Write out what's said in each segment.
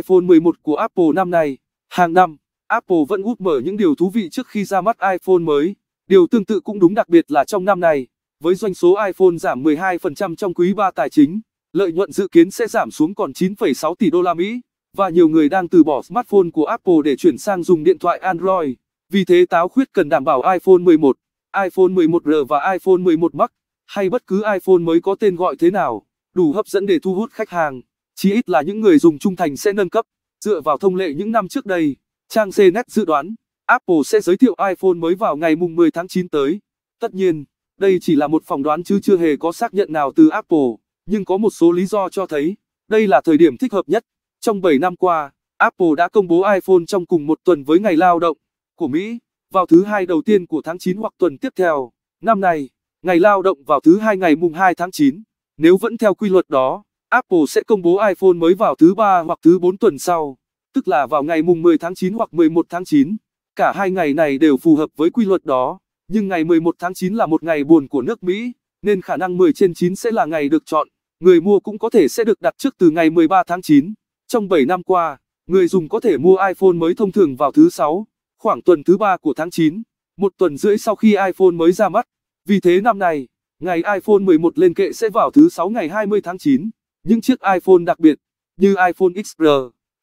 iPhone 11 của Apple năm nay. Hàng năm, Apple vẫn úp mở những điều thú vị trước khi ra mắt iPhone mới. Điều tương tự cũng đúng đặc biệt là trong năm nay, với doanh số iPhone giảm 12% trong quý 3 tài chính, lợi nhuận dự kiến sẽ giảm xuống còn 9,6 tỷ đô la Mỹ và nhiều người đang từ bỏ smartphone của Apple để chuyển sang dùng điện thoại Android. Vì thế táo khuyết cần đảm bảo iPhone 11, iPhone 11R và iPhone 11 Max hay bất cứ iPhone mới có tên gọi thế nào đủ hấp dẫn để thu hút khách hàng chí ít là những người dùng trung thành sẽ nâng cấp. Dựa vào thông lệ những năm trước đây, trang CNET dự đoán Apple sẽ giới thiệu iPhone mới vào ngày mùng 10 tháng 9 tới. Tất nhiên, đây chỉ là một phỏng đoán chứ chưa hề có xác nhận nào từ Apple, nhưng có một số lý do cho thấy đây là thời điểm thích hợp nhất. Trong 7 năm qua, Apple đã công bố iPhone trong cùng một tuần với ngày lao động của Mỹ, vào thứ hai đầu tiên của tháng 9 hoặc tuần tiếp theo. Năm nay, ngày lao động vào thứ hai ngày mùng 2 tháng 9. Nếu vẫn theo quy luật đó, Apple sẽ công bố iPhone mới vào thứ ba hoặc thứ bốn tuần sau, tức là vào ngày mùng 10 tháng 9 hoặc 11 tháng 9. Cả hai ngày này đều phù hợp với quy luật đó, nhưng ngày 11 tháng 9 là một ngày buồn của nước Mỹ, nên khả năng 10 trên 9 sẽ là ngày được chọn. Người mua cũng có thể sẽ được đặt trước từ ngày 13 tháng 9. Trong 7 năm qua, người dùng có thể mua iPhone mới thông thường vào thứ 6, khoảng tuần thứ 3 của tháng 9, một tuần rưỡi sau khi iPhone mới ra mắt. Vì thế năm nay, ngày iPhone 11 lên kệ sẽ vào thứ 6 ngày 20 tháng 9. Những chiếc iPhone đặc biệt như iPhone XR,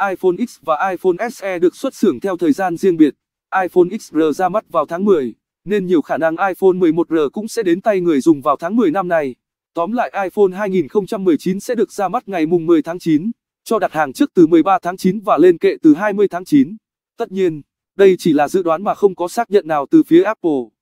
iPhone X và iPhone SE được xuất xưởng theo thời gian riêng biệt. iPhone XR ra mắt vào tháng 10, nên nhiều khả năng iPhone 11R cũng sẽ đến tay người dùng vào tháng 10 năm nay. Tóm lại iPhone 2019 sẽ được ra mắt ngày mùng 10 tháng 9, cho đặt hàng trước từ 13 tháng 9 và lên kệ từ 20 tháng 9. Tất nhiên, đây chỉ là dự đoán mà không có xác nhận nào từ phía Apple.